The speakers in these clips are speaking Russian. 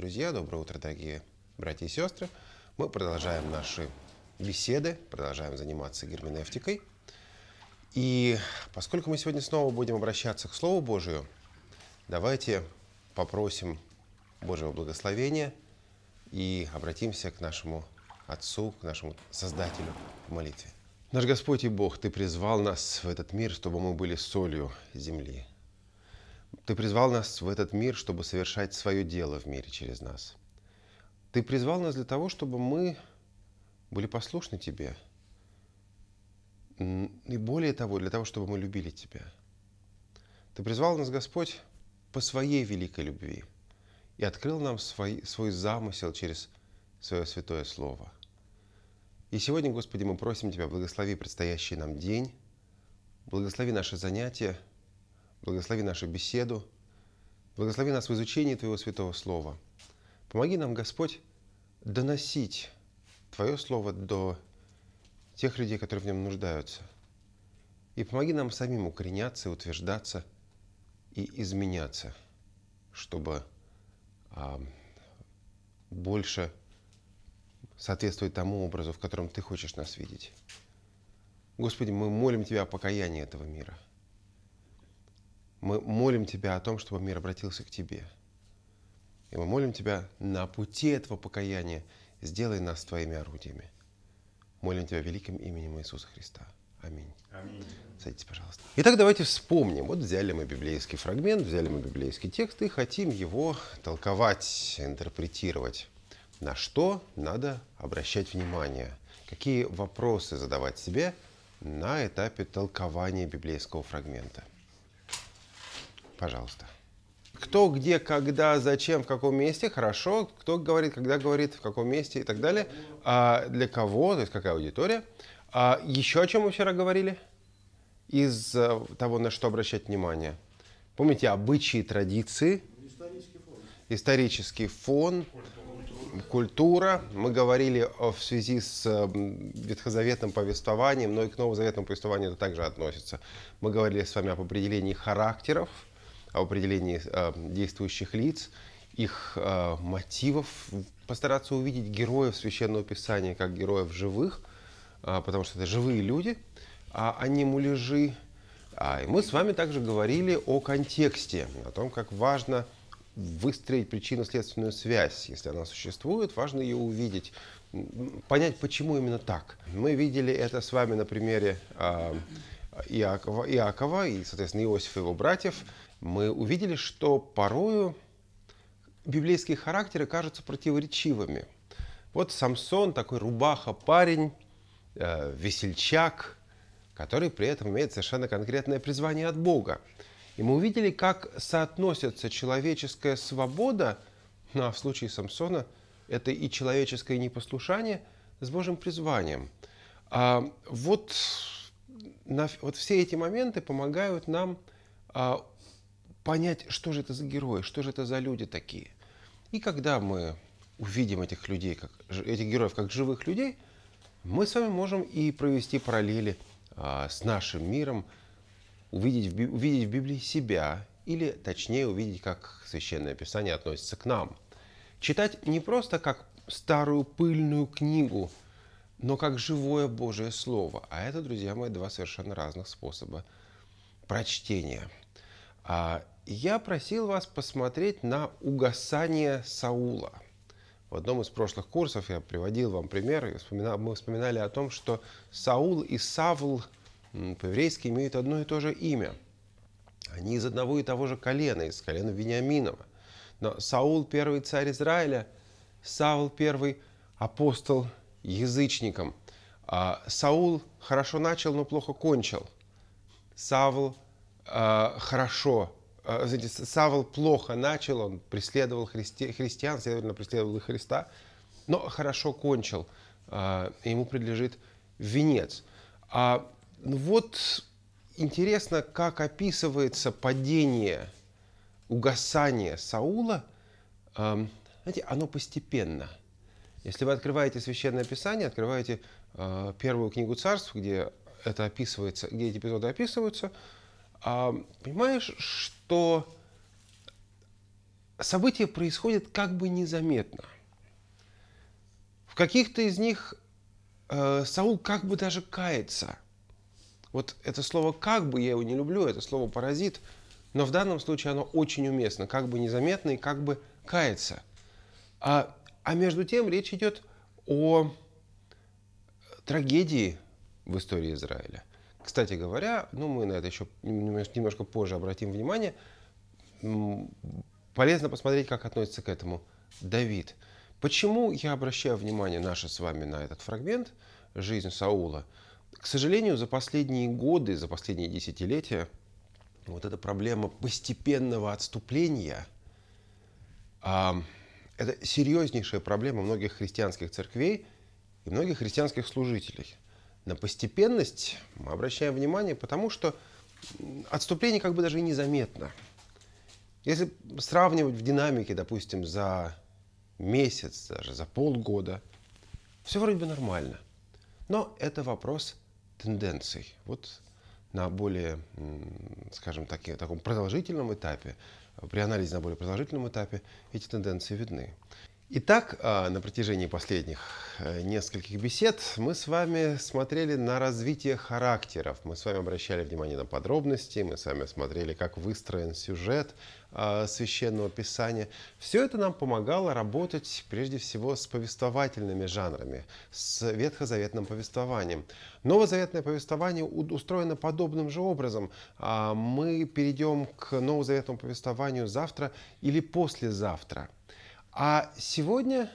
друзья, доброе утро, дорогие братья и сестры. Мы продолжаем наши беседы, продолжаем заниматься герменевтикой. И поскольку мы сегодня снова будем обращаться к Слову Божию, давайте попросим Божьего благословения и обратимся к нашему Отцу, к нашему Создателю в молитве. Наш Господь и Бог, Ты призвал нас в этот мир, чтобы мы были солью земли, ты призвал нас в этот мир, чтобы совершать свое дело в мире через нас. Ты призвал нас для того, чтобы мы были послушны Тебе. И более того, для того, чтобы мы любили Тебя. Ты призвал нас, Господь, по своей великой любви и открыл нам свой, свой замысел через свое святое слово. И сегодня, Господи, мы просим Тебя, благослови предстоящий нам день, благослови наши занятия – благослови нашу беседу, благослови нас в изучении Твоего Святого Слова. Помоги нам, Господь, доносить Твое Слово до тех людей, которые в нем нуждаются. И помоги нам самим укореняться, утверждаться и изменяться, чтобы а, больше соответствовать тому образу, в котором Ты хочешь нас видеть. Господи, мы молим Тебя о покаянии этого мира – мы молим Тебя о том, чтобы мир обратился к Тебе. И мы молим Тебя на пути этого покаяния, сделай нас Твоими орудиями. Молим Тебя великим именем Иисуса Христа. Аминь. Аминь. Садитесь, пожалуйста. Итак, давайте вспомним. Вот взяли мы библейский фрагмент, взяли мы библейский текст и хотим его толковать, интерпретировать. На что надо обращать внимание? Какие вопросы задавать себе на этапе толкования библейского фрагмента? Пожалуйста. Кто, где, когда, зачем, в каком месте, хорошо. Кто говорит, когда говорит, в каком месте и так далее. А для кого, то есть какая аудитория. А еще о чем мы вчера говорили? Из э, того, на что обращать внимание. Помните обычаи, традиции? Исторический фон. Исторический фон культура. Мы говорили э, в связи с э, ветхозаветным повествованием, но и к новозаветному повествованию это также относится. Мы говорили с вами об определении характеров – об определении э, действующих лиц, их э, мотивов, постараться увидеть героев Священного Писания как героев живых, э, потому что это живые люди, а, а не муляжи. А, и мы с вами также говорили о контексте, о том, как важно выстроить причинно-следственную связь. Если она существует, важно ее увидеть, понять, почему именно так. Мы видели это с вами на примере Иакова, Иакова и, соответственно, Иосифа и его братьев, мы увидели, что порою библейские характеры кажутся противоречивыми. Вот Самсон, такой рубаха-парень, э, весельчак, который при этом имеет совершенно конкретное призвание от Бога. И мы увидели, как соотносятся человеческая свобода, ну а в случае Самсона это и человеческое непослушание с Божьим призванием. А вот на, вот все эти моменты помогают нам а, понять, что же это за герои, что же это за люди такие. И когда мы увидим этих людей, как, этих героев как живых людей, мы с вами можем и провести параллели а, с нашим миром, увидеть в, увидеть в Библии себя, или точнее увидеть, как Священное Писание относится к нам. Читать не просто как старую пыльную книгу – но как живое Божие Слово. А это, друзья мои, два совершенно разных способа прочтения. А, я просил вас посмотреть на угасание Саула. В одном из прошлых курсов я приводил вам пример, мы вспоминали о том, что Саул и Савл по-еврейски имеют одно и то же имя. Они из одного и того же колена, из колена Вениаминова. Но Саул – первый царь Израиля, Савл – первый апостол язычникам. А, Саул хорошо начал, но плохо кончил. Савл а, хорошо, а, знаете, Савл плохо начал, он преследовал христи, христиан, следовательно, преследовал и Христа, но хорошо кончил. ему принадлежит венец. А, ну вот интересно, как описывается падение, угасание Саула. Эм, знаете, оно постепенно – если вы открываете Священное Писание, открываете э, первую книгу царств, где это описывается, где эти эпизоды описываются, э, понимаешь, что события происходят как бы незаметно. В каких-то из них э, Саул как бы даже кается. Вот это слово «как бы» я его не люблю, это слово «паразит», но в данном случае оно очень уместно, как бы незаметно и как бы кается. А а между тем речь идет о трагедии в истории Израиля. Кстати говоря, ну мы на это еще немножко позже обратим внимание, полезно посмотреть, как относится к этому Давид. Почему я обращаю внимание наше с вами на этот фрагмент «Жизнь Саула»? К сожалению, за последние годы, за последние десятилетия вот эта проблема постепенного отступления – это серьезнейшая проблема многих христианских церквей и многих христианских служителей. На постепенность мы обращаем внимание, потому что отступление как бы даже незаметно. Если сравнивать в динамике, допустим, за месяц, даже за полгода, все вроде бы нормально. Но это вопрос тенденций. Вот на более, скажем так, таком продолжительном этапе при анализе на более продолжительном этапе эти тенденции видны. Итак, а, на протяжении последних э, нескольких бесед мы с вами смотрели на развитие характеров, мы с вами обращали внимание на подробности, мы с вами смотрели, как выстроен сюжет а, священного писания. Все это нам помогало работать прежде всего с повествовательными жанрами, с ветхозаветным повествованием. Новозаветное повествование устроено подобным же образом. А, мы перейдем к новозаветному повествованию завтра или послезавтра – а сегодня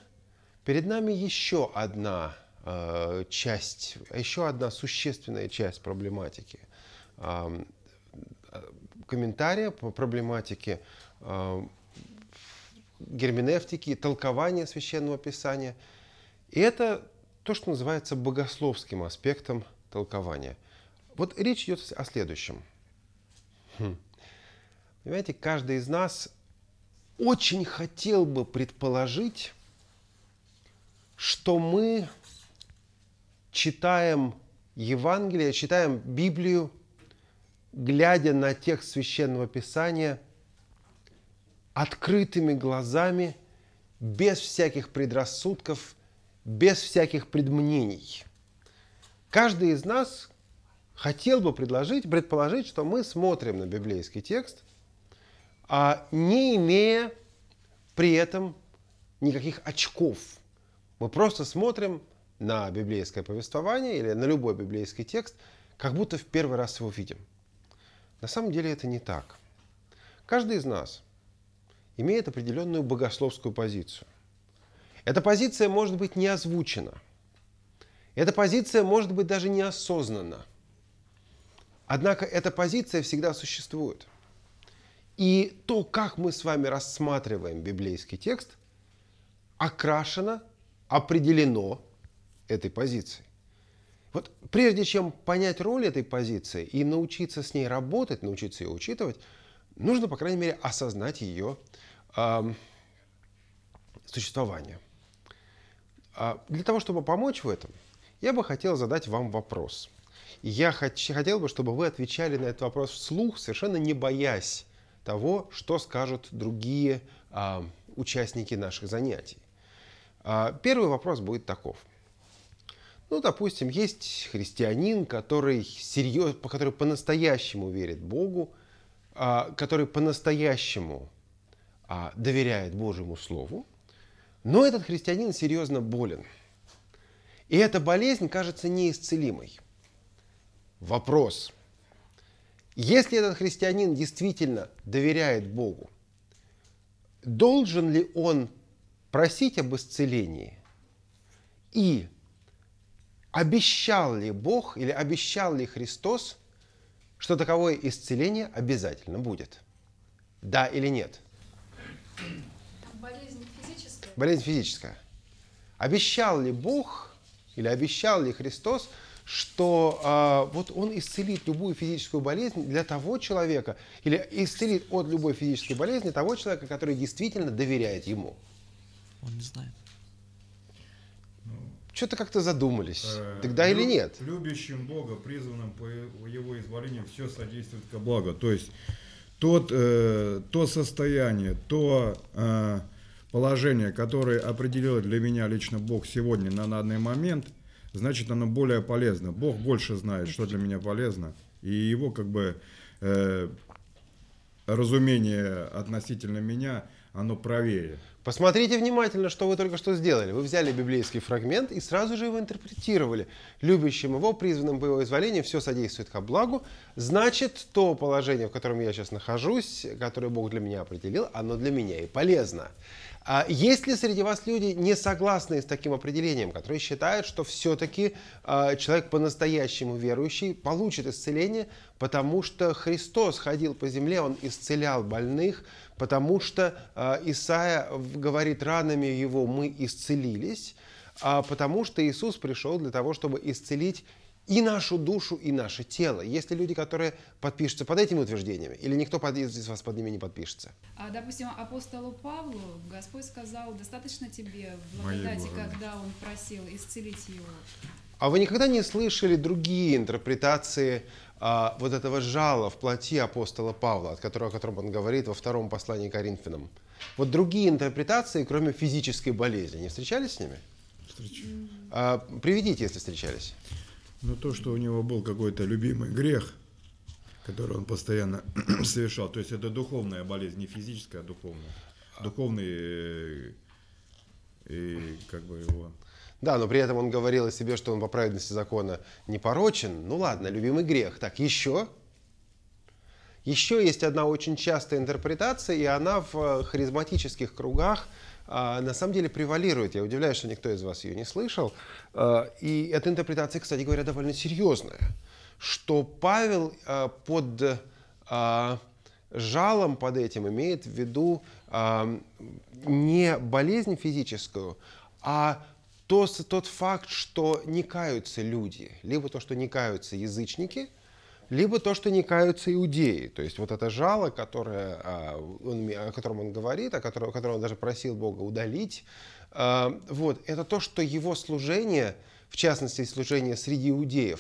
перед нами еще одна э, часть, еще одна существенная часть проблематики. Э, комментария по проблематике э, герменевтики, толкования священного писания. И это то, что называется богословским аспектом толкования. Вот речь идет о следующем. Хм. Понимаете, каждый из нас очень хотел бы предположить, что мы читаем Евангелие, читаем Библию, глядя на текст священного писания открытыми глазами, без всяких предрассудков, без всяких предмнений. Каждый из нас хотел бы предложить, предположить, что мы смотрим на библейский текст – а не имея при этом никаких очков. Мы просто смотрим на библейское повествование или на любой библейский текст, как будто в первый раз его видим. На самом деле это не так. Каждый из нас имеет определенную богословскую позицию. Эта позиция может быть не озвучена. Эта позиция может быть даже неосознанна. Однако эта позиция всегда существует – и то, как мы с вами рассматриваем библейский текст, окрашено, определено этой позицией. Вот прежде чем понять роль этой позиции и научиться с ней работать, научиться ее учитывать, нужно, по крайней мере, осознать ее э, существование. А для того, чтобы помочь в этом, я бы хотел задать вам вопрос. Я хотел бы, чтобы вы отвечали на этот вопрос вслух, совершенно не боясь того, что скажут другие а, участники наших занятий. А, первый вопрос будет таков. Ну, допустим, есть христианин, который, серьез, который по-настоящему верит Богу, а, который по-настоящему а, доверяет Божьему Слову, но этот христианин серьезно болен. И эта болезнь кажется неисцелимой. Вопрос, если этот христианин действительно доверяет Богу, должен ли он просить об исцелении? И обещал ли Бог или обещал ли Христос, что таковое исцеление обязательно будет? Да или нет? Болезнь физическая. Болезнь физическая. Обещал ли Бог или обещал ли Христос, что э, вот он исцелит любую физическую болезнь для того человека, или исцелит от любой физической болезни того человека, который действительно доверяет ему. Он не знает. Что-то как-то задумались. Э, Тогда Лю- или нет? Любящим Бога, призванным по его изволению, все содействует ко благу. То есть тот, э, то состояние, то э, положение, которое определил для меня лично Бог сегодня на данный момент, значит оно более полезно. Бог больше знает, что для меня полезно. И его как бы э, разумение относительно меня, оно правее. Посмотрите внимательно, что вы только что сделали. Вы взяли библейский фрагмент и сразу же его интерпретировали. Любящим его, призванным по его изволению, все содействует ко благу. Значит, то положение, в котором я сейчас нахожусь, которое Бог для меня определил, оно для меня и полезно. А есть ли среди вас люди, не согласные с таким определением, которые считают, что все-таки а, человек по-настоящему верующий получит исцеление потому что Христос ходил по земле, Он исцелял больных, потому что э, Исаия говорит, ранами Его мы исцелились, а потому что Иисус пришел для того, чтобы исцелить и нашу душу, и наше тело. Есть ли люди, которые подпишутся под этими утверждениями, или никто из вас под ними не подпишется? А, допустим, апостолу Павлу Господь сказал, достаточно тебе в благодати, когда он просил исцелить его. А вы никогда не слышали другие интерпретации а, вот этого жала в плоти апостола Павла, о котором он говорит во втором послании к Коринфянам. Вот другие интерпретации, кроме физической болезни, не встречались с ними? А, приведите, если встречались. Ну, то, что у него был какой-то любимый грех, который он постоянно совершал. То есть это духовная болезнь, не физическая, а духовная. Духовный э, и как бы его... Да, но при этом он говорил о себе, что он по праведности закона не порочен. Ну ладно, любимый грех. Так, еще? Еще есть одна очень частая интерпретация, и она в э, харизматических кругах а, на самом деле превалирует. Я удивляюсь, что никто из вас ее не слышал. А, и эта интерпретация, кстати говоря, довольно серьезная, что Павел а, под жалом под этим имеет в виду не болезнь физическую, а то, тот факт, что не каются люди, либо то, что не каются язычники, либо то, что не каются иудеи. То есть вот это жало, которое, а, он, о котором он говорит, о котором, которое он даже просил Бога удалить, а, вот, это то, что его служение, в частности служение среди иудеев,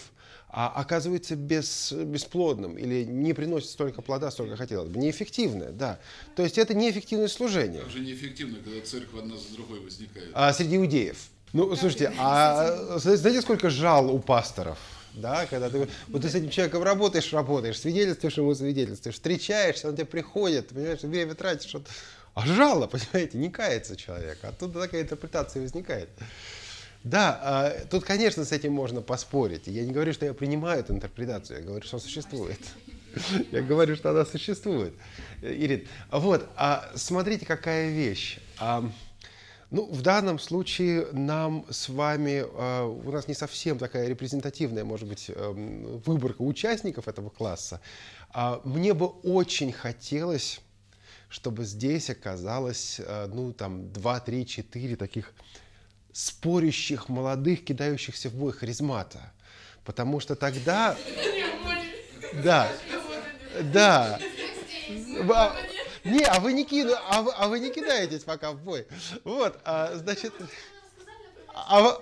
а оказывается без, бесплодным или не приносит столько плода, столько хотелось бы. Неэффективное, да. То есть это неэффективное служение. Как же неэффективно, когда церковь одна за другой возникает? А, среди иудеев. Ну, как слушайте, а знаете, сколько жал у пасторов? да, когда ты, вот ты с этим человеком работаешь, работаешь, свидетельствуешь ему, свидетельствуешь, встречаешься, он тебе приходит, понимаешь, время тратишь, вот, а жало, понимаете, не кается человек, оттуда а такая интерпретация возникает. Да, а, тут, конечно, с этим можно поспорить. Я не говорю, что я принимаю эту интерпретацию, я говорю, что она существует. Я говорю, что она существует. Ирин. вот, а смотрите, какая вещь. А, ну, в данном случае нам с вами, а, у нас не совсем такая репрезентативная, может быть, эм, выборка участников этого класса. мне бы очень хотелось, чтобы здесь оказалось, э, ну, там, 2, 3, 4 таких спорящих молодых, кидающихся в бой харизмата. Потому что тогда... Да, да. А, не, а вы не, кину, а, вы, а вы не кидаетесь пока в бой. Вот, а, значит... А,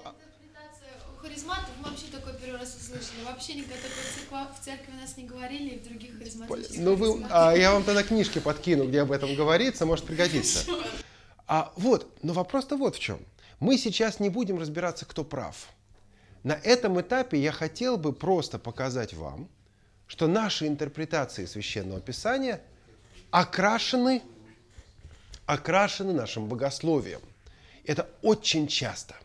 харизматов мы вообще такой первый раз услышали. Вообще никогда такого в церкви нас не говорили и в других харизматических Ну, вы, а, я вам тогда книжки подкину, где об этом говорится, может пригодится А, вот, но вопрос-то вот в чем. Мы сейчас не будем разбираться, кто прав. На этом этапе я хотел бы просто показать вам, что наши интерпретации священного писания окрашены, окрашены нашим богословием. Это очень часто.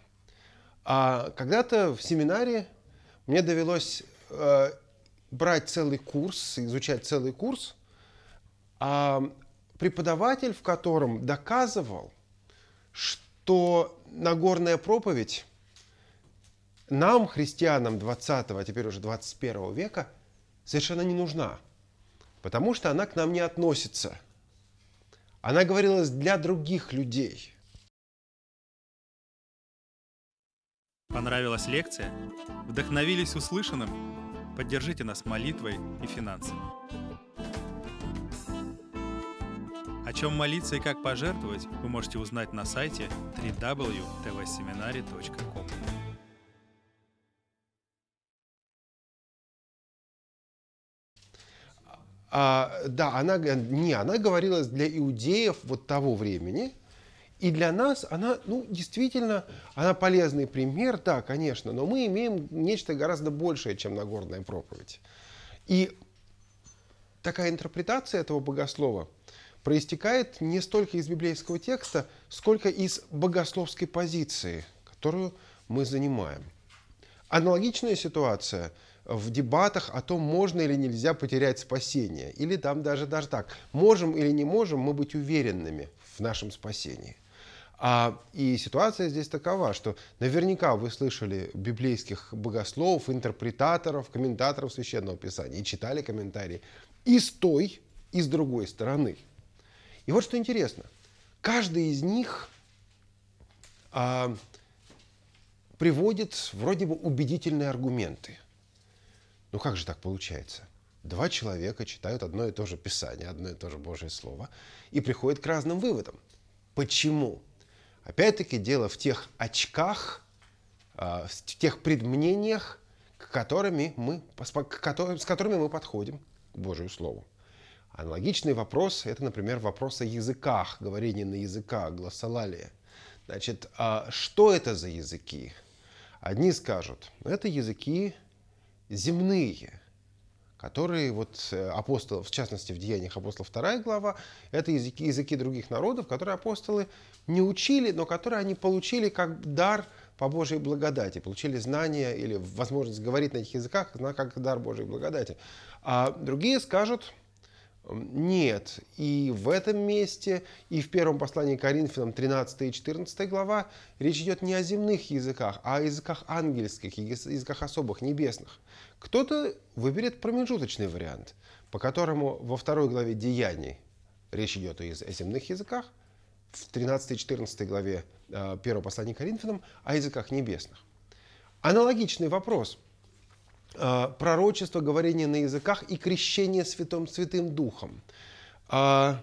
А когда-то в семинаре мне довелось э, брать целый курс, изучать целый курс, а преподаватель в котором доказывал, что то Нагорная проповедь нам, христианам 20 а теперь уже 21 века, совершенно не нужна, потому что она к нам не относится. Она говорилась для других людей. Понравилась лекция? Вдохновились услышанным? Поддержите нас молитвой и финансами. О чем молиться и как пожертвовать, вы можете узнать на сайте www.tvseminary.com. А, да, она, не, она говорила для иудеев вот того времени, и для нас она, ну, действительно, она полезный пример, да, конечно, но мы имеем нечто гораздо большее, чем Нагорная проповедь. И такая интерпретация этого богослова – проистекает не столько из библейского текста, сколько из богословской позиции, которую мы занимаем. Аналогичная ситуация в дебатах о том, можно или нельзя потерять спасение. Или там даже, даже так, можем или не можем мы быть уверенными в нашем спасении. А, и ситуация здесь такова, что наверняка вы слышали библейских богословов, интерпретаторов, комментаторов Священного Писания и читали комментарии и с той, и с другой стороны – и вот что интересно. Каждый из них а, приводит вроде бы убедительные аргументы. Ну как же так получается? Два человека читают одно и то же Писание, одно и то же Божье Слово и приходят к разным выводам. Почему? Опять-таки дело в тех очках, а, в тех предмнениях, к которыми мы, с которыми мы подходим к Божьему Слову. Аналогичный вопрос – это, например, вопрос о языках, говорение на языках, глоссолалия. Значит, а что это за языки? Одни скажут, это языки земные, которые вот э, апостолов, в частности, в Деяниях апостола 2 глава, это языки, языки других народов, которые апостолы не учили, но которые они получили как дар по Божьей благодати, получили знания или возможность говорить на этих языках, как дар Божьей благодати. А другие скажут, нет. И в этом месте, и в первом послании Коринфянам 13 и 14 глава речь идет не о земных языках, а о языках ангельских, языках особых, небесных. Кто-то выберет промежуточный вариант, по которому во второй главе Деяний речь идет о земных языках, в 13 и 14 главе э, первого послания Коринфянам о языках небесных. Аналогичный вопрос – Э, пророчество, говорение на языках и крещение Святым, Святым Духом. А,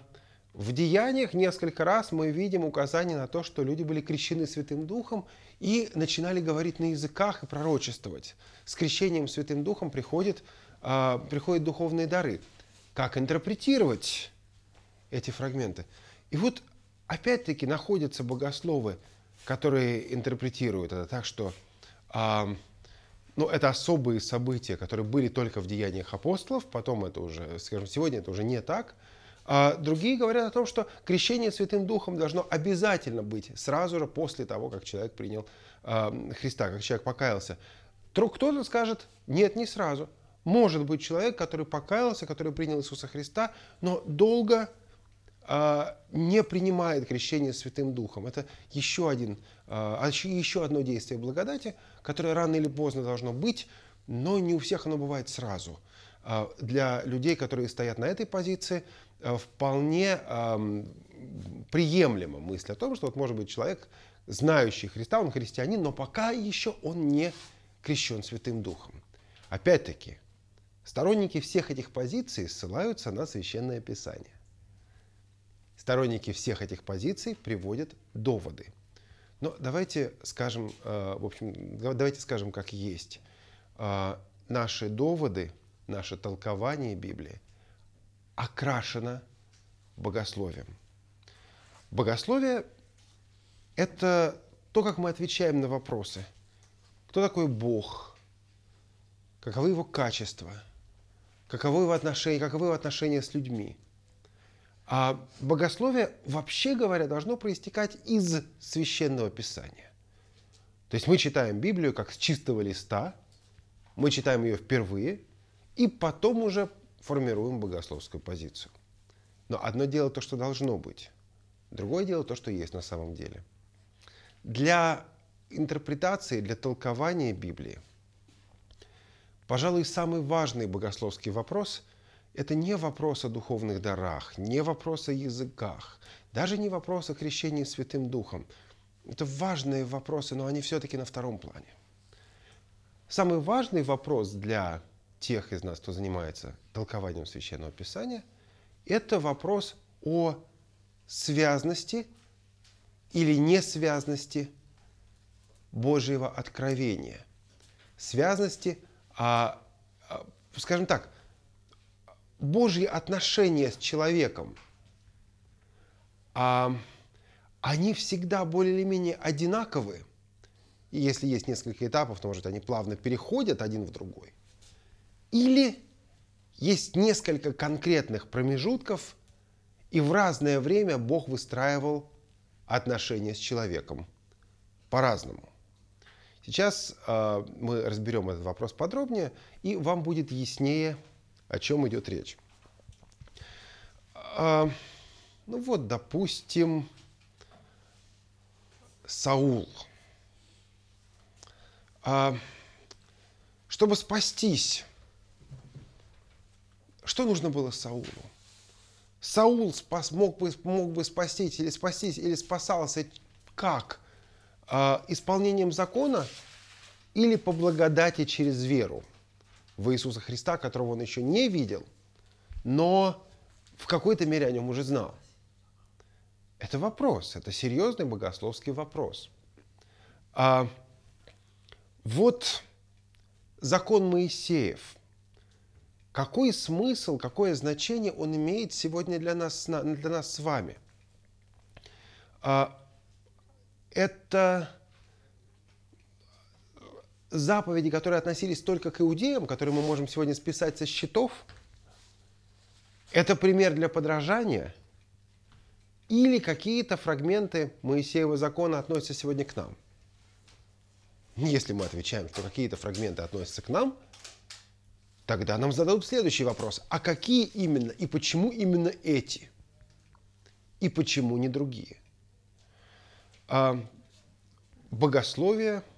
в Деяниях несколько раз мы видим указание на то, что люди были крещены Святым Духом и начинали говорить на языках и пророчествовать. С крещением Святым Духом приходят а, приходят духовные дары. Как интерпретировать эти фрагменты? И вот опять-таки находятся богословы, которые интерпретируют это так, что а, но ну, это особые события, которые были только в деяниях апостолов, потом это уже, скажем, сегодня это уже не так. А другие говорят о том, что крещение Святым Духом должно обязательно быть сразу же после того, как человек принял э, Христа, как человек покаялся. Кто-то скажет, нет, не сразу. Может быть человек, который покаялся, который принял Иисуса Христа, но долго а, не принимает крещение Святым Духом. Это еще, один, а, а еще одно действие благодати, которое рано или поздно должно быть, но не у всех оно бывает сразу. Для людей, которые стоят на этой позиции, вполне приемлема мысль о том, что вот может быть человек, знающий Христа, он христианин, но пока еще он не крещен Святым Духом. Опять-таки, сторонники всех этих позиций ссылаются на Священное Писание сторонники всех этих позиций приводят доводы. Но давайте скажем, э, в общем, давайте скажем, как есть. Э, наши доводы, наше толкование Библии окрашено богословием. Богословие – это то, как мы отвечаем на вопросы. Кто такой Бог? Каковы его качества? Каковы его отношения, каковы его отношения с людьми? А богословие, вообще говоря, должно проистекать из священного писания. То есть мы читаем Библию как с чистого листа, мы читаем ее впервые, и потом уже формируем богословскую позицию. Но одно дело то, что должно быть, другое дело то, что есть на самом деле. Для интерпретации, для толкования Библии, пожалуй, самый важный богословский вопрос – это не вопрос о духовных дарах, не вопрос о языках, даже не вопрос о крещении Святым Духом. Это важные вопросы, но они все-таки на втором плане. Самый важный вопрос для тех из нас, кто занимается толкованием Священного Писания, это вопрос о связности или несвязности Божьего откровения. Связности, а, а скажем так, Божьи отношения с человеком, а, они всегда более или менее одинаковы. И если есть несколько этапов, то, может, они плавно переходят один в другой. Или есть несколько конкретных промежутков, и в разное время Бог выстраивал отношения с человеком по-разному. Сейчас э, мы разберем этот вопрос подробнее, и вам будет яснее, о чем идет речь? А, ну вот, допустим, Саул. А, чтобы спастись, что нужно было Саулу? Саул спас, мог, бы, мог бы спастись или спастись, или спасался как? А, исполнением закона или по благодати через веру? в Иисуса Христа, которого он еще не видел, но в какой-то мере о нем уже знал. Это вопрос, это серьезный богословский вопрос. А, вот закон Моисеев. Какой смысл, какое значение он имеет сегодня для нас, для нас с вами? А, это заповеди, которые относились только к иудеям, которые мы можем сегодня списать со счетов, это пример для подражания, или какие-то фрагменты Моисеева закона относятся сегодня к нам. Если мы отвечаем, что какие-то фрагменты относятся к нам, тогда нам зададут следующий вопрос. А какие именно и почему именно эти? И почему не другие? А, богословие –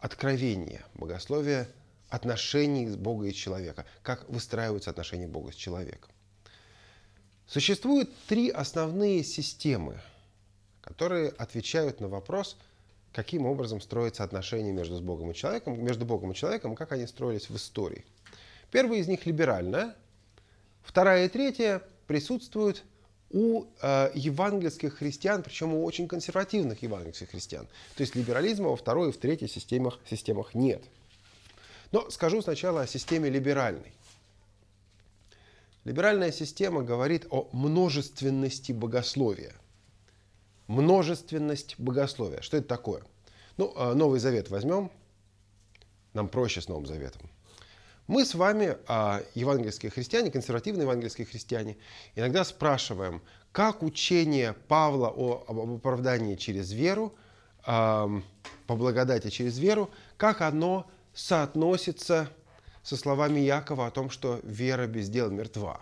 откровения богословия отношений Бога и человека, как выстраиваются отношения Бога с человеком. Существуют три основные системы, которые отвечают на вопрос, каким образом строятся отношения между Богом и человеком, между Богом и человеком, как они строились в истории. Первая из них либеральная, вторая и третья присутствуют у э, евангельских христиан, причем у очень консервативных евангельских христиан. То есть либерализма во второй и в третьей системах, системах нет. Но скажу сначала о системе либеральной. Либеральная система говорит о множественности богословия. Множественность богословия. Что это такое? Ну, э, Новый Завет возьмем. Нам проще с Новым Заветом. Мы с вами, а, евангельские христиане, консервативные евангельские христиане, иногда спрашиваем, как учение Павла о, об оправдании через веру, а, по благодати через веру, как оно соотносится со словами Якова о том, что вера без дел мертва.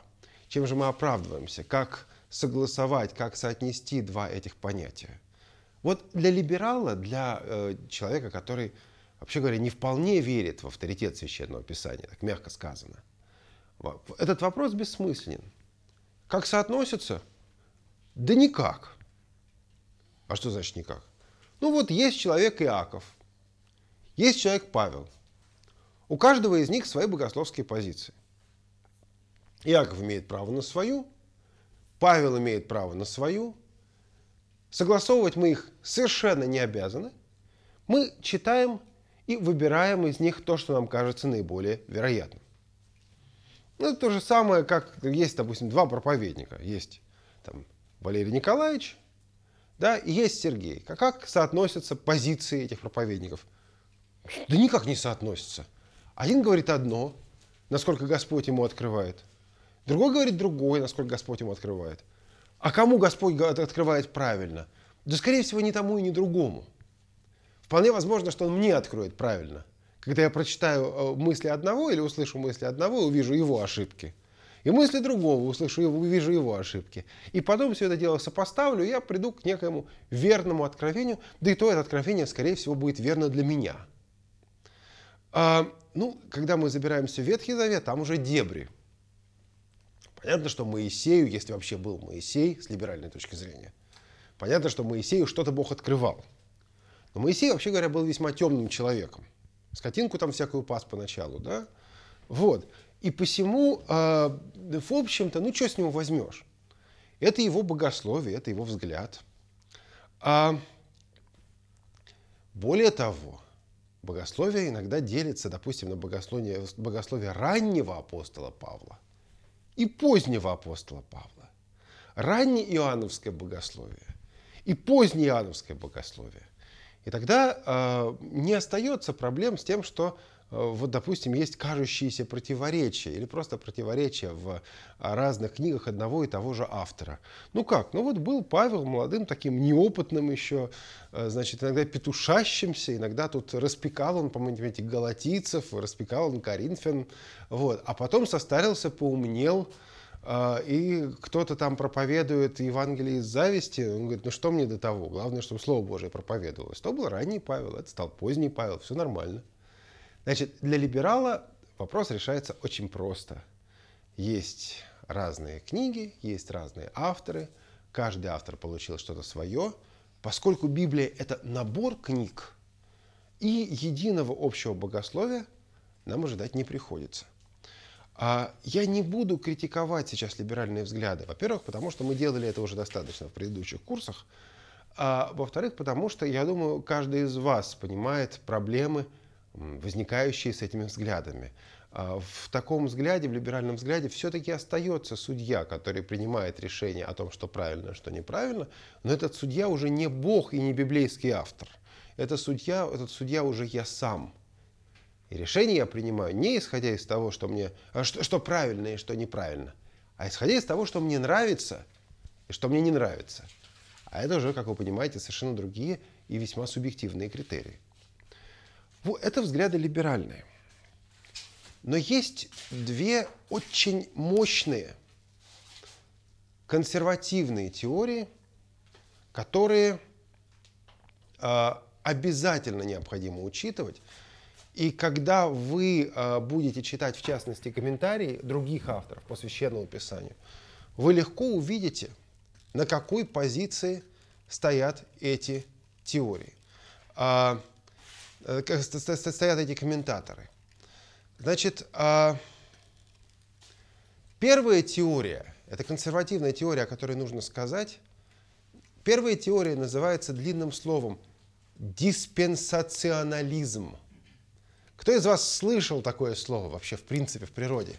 Чем же мы оправдываемся? Как согласовать, как соотнести два этих понятия? Вот для либерала, для э, человека, который вообще говоря, не вполне верит в авторитет священного писания, так мягко сказано. Этот вопрос бессмысленен. Как соотносятся? Да никак. А что значит никак? Ну вот есть человек Иаков, есть человек Павел. У каждого из них свои богословские позиции. Иаков имеет право на свою, Павел имеет право на свою. Согласовывать мы их совершенно не обязаны. Мы читаем и выбираем из них то, что нам кажется наиболее вероятным. Ну, это то же самое, как есть, допустим, два проповедника. Есть там, Валерий Николаевич да, и есть Сергей. А как соотносятся позиции этих проповедников? Да никак не соотносятся. Один говорит одно, насколько Господь ему открывает. Другой говорит другое, насколько Господь ему открывает. А кому Господь открывает правильно? Да, скорее всего, ни тому и ни другому. Вполне возможно, что он мне откроет правильно. Когда я прочитаю э, мысли одного или услышу мысли одного, увижу его ошибки. И мысли другого услышу, и увижу его ошибки. И потом все это дело сопоставлю, и я приду к некоему верному откровению, да и то это откровение, скорее всего, будет верно для меня. А, ну, когда мы забираемся в Ветхий Завет, там уже дебри. Понятно, что Моисею, если вообще был Моисей, с либеральной точки зрения, понятно, что Моисею что-то Бог открывал – но Моисей, вообще говоря, был весьма темным человеком. Скотинку там всякую пас поначалу, да? Вот. И посему, э, в общем-то, ну что с него возьмешь? Это его богословие, это его взгляд. А, более того, богословие иногда делится, допустим, на богословие, богословие раннего апостола Павла и позднего апостола Павла. Раннее иоанновское богословие и позднее иоанновское богословие. И тогда э, не остается проблем с тем, что а, вот, допустим, есть кажущиеся противоречия или просто противоречия в а, разных книгах одного и того же автора. Ну как? Ну вот был Павел молодым, таким неопытным еще, значит, иногда петушащимся, иногда тут распекал он, по-моему, этих галатийцев, распекал он коринфян, вот. А потом состарился, поумнел, а, и кто-то там проповедует Евангелие из зависти, он говорит, ну что мне до того, главное, чтобы Слово Божие проповедовалось. То был ранний Павел, это стал поздний Павел, все нормально. Значит, для либерала вопрос решается очень просто. Есть разные книги, есть разные авторы, каждый автор получил что-то свое. Поскольку Библия – это набор книг и единого общего богословия, нам ожидать не приходится. А я не буду критиковать сейчас либеральные взгляды. Во-первых, потому что мы делали это уже достаточно в предыдущих курсах. А во-вторых, потому что, я думаю, каждый из вас понимает проблемы, возникающие с этими взглядами. А, в таком взгляде, в либеральном взгляде, все-таки остается судья, который принимает решение о том, что правильно, что неправильно, но этот судья уже не бог и не библейский автор. Это судья, этот судья уже я сам – и решение я принимаю не исходя из того, что мне а что, что правильно и что неправильно, а исходя из того, что мне нравится и что мне не нравится. А это уже, как вы понимаете, совершенно другие и весьма субъективные критерии. Вот Это взгляды либеральные. Но есть две очень мощные консервативные теории, которые э, обязательно необходимо учитывать и когда вы а, будете читать, в частности, комментарии других авторов по священному писанию, вы легко увидите, на какой позиции стоят эти теории, а, э, стоят эти комментаторы. Значит, а, первая теория, это консервативная теория, о которой нужно сказать, первая теория называется длинным словом диспенсационализм – кто из вас слышал такое слово вообще в принципе в природе?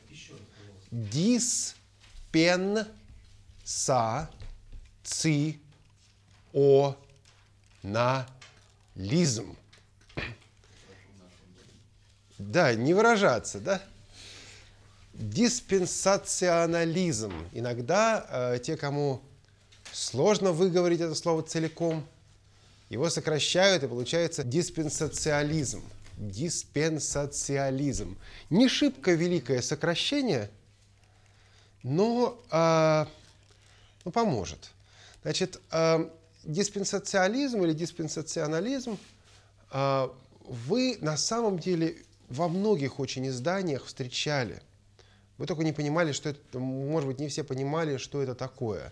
Диспенсационализм. Да, не выражаться, да? Диспенсационализм. Иногда э, те, кому сложно выговорить это слово целиком, его сокращают, и получается диспенсациализм – диспенсациализм. Не шибко великое сокращение, но, э, а, но ну, поможет. Значит, э, диспенсациализм или диспенсационализм э, вы на самом деле во многих очень изданиях встречали. Вы только не понимали, что это, может быть, не все понимали, что это такое.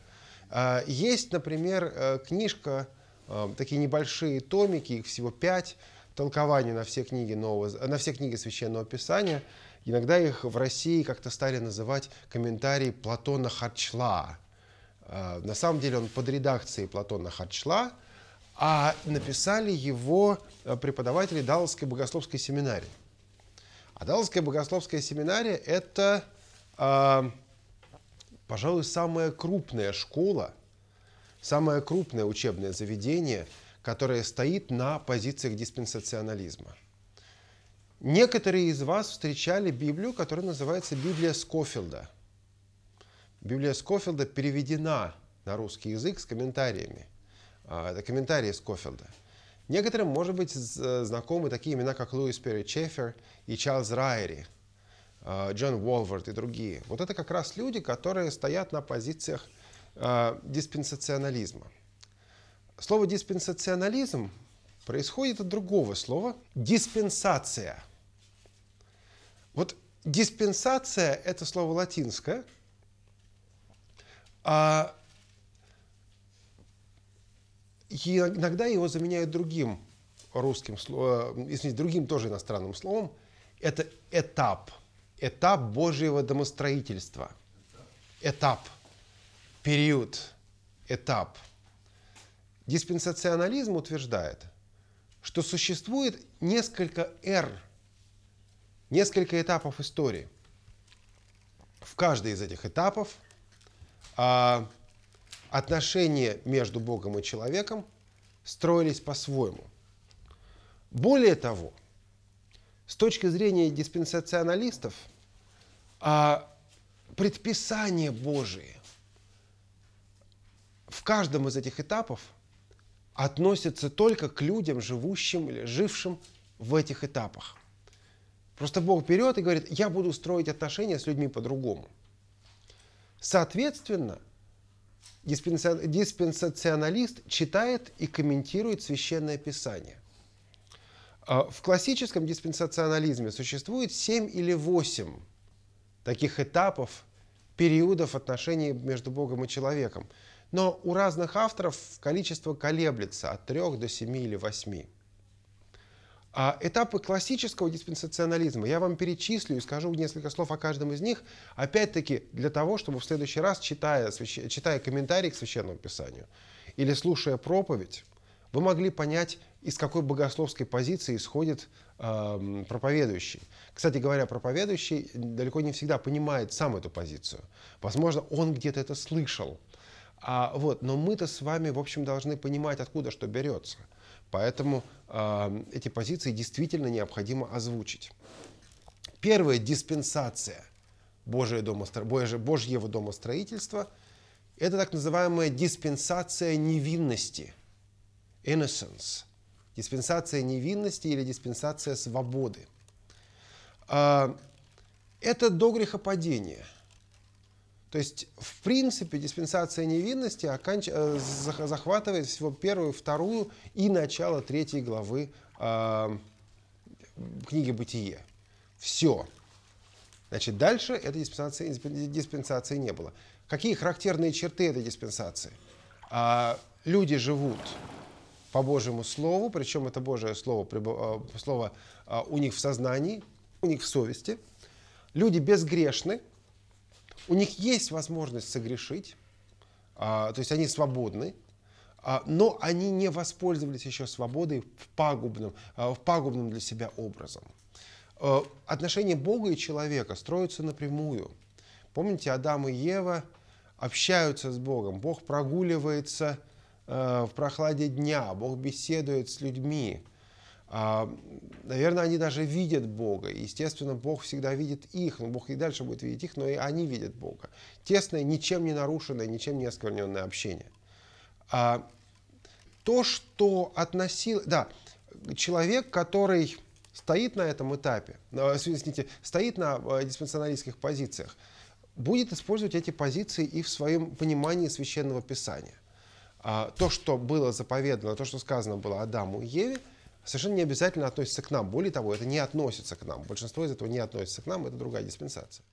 Есть, например, э, книжка, э, такие небольшие томики, их всего пять, толкований на все книги, нового, на все книги Священного Писания. Иногда их в России как-то стали называть комментарии Платона Харчла. А, на самом деле он под редакцией Платона Харчла, а написали его э, преподаватели Далласской богословской семинарии. А Далласская богословская семинария – это, а, пожалуй, самая крупная школа, самое крупное учебное заведение – которая стоит на позициях диспенсационализма. Некоторые из вас встречали Библию, которая называется Библия Скофилда. Библия Скофилда переведена на русский язык с комментариями. Это а, комментарии Скофилда. Некоторым, может быть, э, знакомы такие имена, как Луис Перри Чефер и Чарльз Райери, а, Джон Уолвард и другие. Вот это как раз люди, которые стоят на позициях а, диспенсационализма. Слово диспенсационализм происходит от другого слова – диспенсация. Вот диспенсация – это слово латинское, а иногда его заменяют другим русским, э, извините, другим тоже иностранным словом. Это этап, этап Божьего домостроительства, этап, период, этап – Диспенсационализм утверждает, что существует несколько «р», несколько этапов истории. В каждый из этих этапов а, отношения между Богом и человеком строились по-своему. Более того, с точки зрения диспенсационалистов, а, предписания Божии в каждом из этих этапов – относится только к людям, живущим или жившим в этих этапах. Просто Бог берет и говорит, я буду строить отношения с людьми по-другому. Соответственно, диспенсационалист читает и комментирует Священное Писание. А в классическом диспенсационализме существует семь или восемь таких этапов, периодов отношений между Богом и человеком – но у разных авторов количество колеблется от 3 до 7 или 8. А этапы классического диспенсационализма я вам перечислю и скажу несколько слов о каждом из них, опять-таки для того, чтобы в следующий раз, читая, читая комментарии к Священному Писанию или слушая проповедь, вы могли понять, из какой богословской позиции исходит э, проповедующий. Кстати говоря, проповедующий далеко не всегда понимает сам эту позицию. Возможно, он где-то это слышал – а, вот, но мы-то с вами, в общем, должны понимать, откуда что берется. Поэтому э, эти позиции действительно необходимо озвучить. Первая диспенсация Божьего, дома Божьего домостроительства. Это так называемая диспенсация невинности, innocence, диспенсация невинности или диспенсация свободы. Э, это до грехопадения – то есть, в принципе, диспенсация невинности оканч... Э, захватывает всего первую, вторую и начало третьей главы э, книги «Бытие». Все. Значит, дальше этой диспенсации, диспенсации не было. Какие характерные черты этой диспенсации? А, люди живут по Божьему Слову, причем это Божье Слово, э, слово э, у них в сознании, у них в совести. Люди безгрешны – у них есть возможность согрешить, а, то есть они свободны, а, но они не воспользовались еще свободой в пагубном, а, в пагубном для себя образом. А, отношения Бога и человека строятся напрямую. Помните, Адам и Ева общаются с Богом, Бог прогуливается э, в прохладе дня, Бог беседует с людьми. А, наверное, они даже видят Бога. Естественно, Бог всегда видит их, но ну, Бог и дальше будет видеть их, но и они видят Бога. Тесное, ничем не нарушенное, ничем не оскверненное общение. А, то, что относил... Да, человек, который стоит на этом этапе, э, извините, стоит на э, диспенсионалистских позициях, будет использовать эти позиции и в своем понимании Священного Писания. А, то, что было заповедано, то, что сказано было Адаму и Еве – совершенно не обязательно относится к нам. Более того, это не относится к нам. Большинство из этого не относится к нам, это другая диспенсация.